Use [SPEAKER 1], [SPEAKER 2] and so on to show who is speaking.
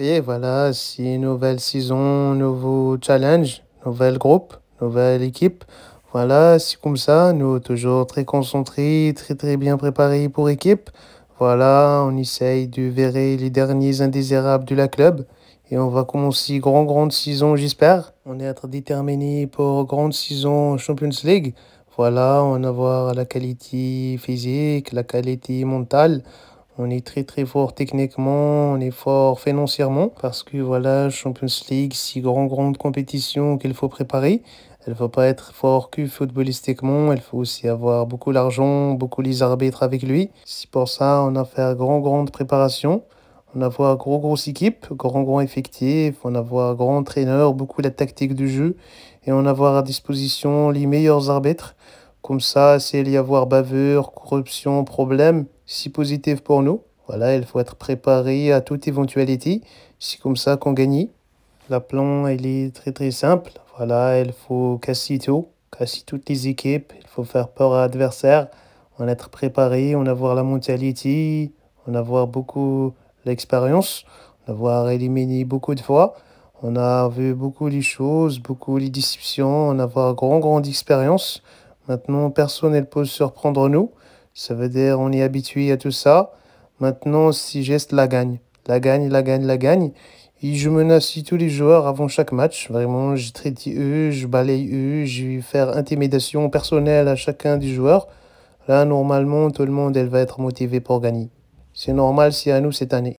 [SPEAKER 1] Et voilà, si nouvelle saison, nouveau challenge, nouvel groupe, nouvelle équipe. Voilà, c'est comme ça, nous toujours très concentrés, très très bien préparés pour équipe. Voilà, on essaye de verrer les derniers indésirables de la club. Et on va commencer grand grande saison, j'espère. On est être déterminé pour grande saison Champions League. Voilà, on va avoir la qualité physique, la qualité mentale. On est très très fort techniquement, on est fort financièrement parce que voilà, Champions League, si grande grande compétition qu'il faut préparer. Elle ne faut pas être fort que footballistiquement, il faut aussi avoir beaucoup d'argent, beaucoup les arbitres avec lui. C'est pour ça on a fait grand grande préparation. On a fait gros grosse équipe, grand grand effectif, on a un grand entraîneur, beaucoup la tactique du jeu et on a à disposition les meilleurs arbitres. Comme ça, s'il y avoir bavure, corruption, problème, si positive pour nous. Voilà, il faut être préparé à toute éventualité. C'est comme ça qu'on gagne. La plan, il est très très simple. Voilà, il faut casser tout, casser toutes les équipes. Il faut faire peur à l'adversaire. On être préparé, on avoir la mentalité, on avoir beaucoup l'expérience, on avoir éliminé beaucoup de fois. On a vu beaucoup de choses, beaucoup de déceptions, on a avoir grand grande expérience. Maintenant, personne ne peut surprendre nous. Ça veut dire on est habitué à tout ça. Maintenant, si geste la gagne, la gagne, la gagne, la gagne. Et je menace tous les joueurs avant chaque match. Vraiment, je traite eux, je balaye eux, je vais faire intimidation personnelle à chacun des joueurs. Là, normalement, tout le monde elle va être motivé pour gagner. C'est normal, c'est à nous cette année.